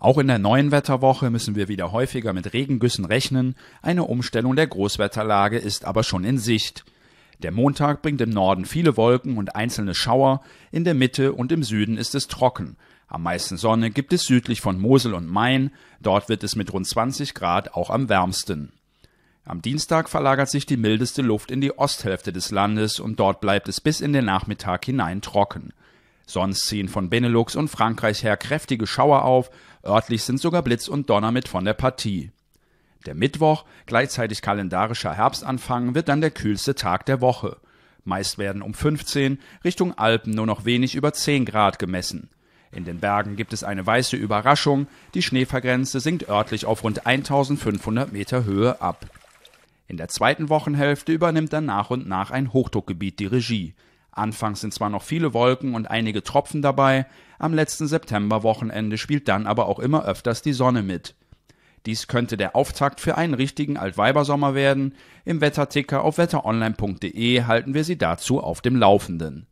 Auch in der neuen Wetterwoche müssen wir wieder häufiger mit Regengüssen rechnen, eine Umstellung der Großwetterlage ist aber schon in Sicht. Der Montag bringt im Norden viele Wolken und einzelne Schauer, in der Mitte und im Süden ist es trocken. Am meisten Sonne gibt es südlich von Mosel und Main, dort wird es mit rund 20 Grad auch am wärmsten. Am Dienstag verlagert sich die mildeste Luft in die Osthälfte des Landes und dort bleibt es bis in den Nachmittag hinein trocken. Sonst ziehen von Benelux und Frankreich her kräftige Schauer auf, örtlich sind sogar Blitz und Donner mit von der Partie. Der Mittwoch, gleichzeitig kalendarischer Herbstanfang, wird dann der kühlste Tag der Woche. Meist werden um 15 Richtung Alpen nur noch wenig über 10 Grad gemessen. In den Bergen gibt es eine weiße Überraschung, die Schneevergrenze sinkt örtlich auf rund 1500 Meter Höhe ab. In der zweiten Wochenhälfte übernimmt dann nach und nach ein Hochdruckgebiet die Regie. Anfangs sind zwar noch viele Wolken und einige Tropfen dabei, am letzten Septemberwochenende spielt dann aber auch immer öfters die Sonne mit. Dies könnte der Auftakt für einen richtigen Altweibersommer werden. Im Wetterticker auf wetteronline.de halten wir Sie dazu auf dem Laufenden.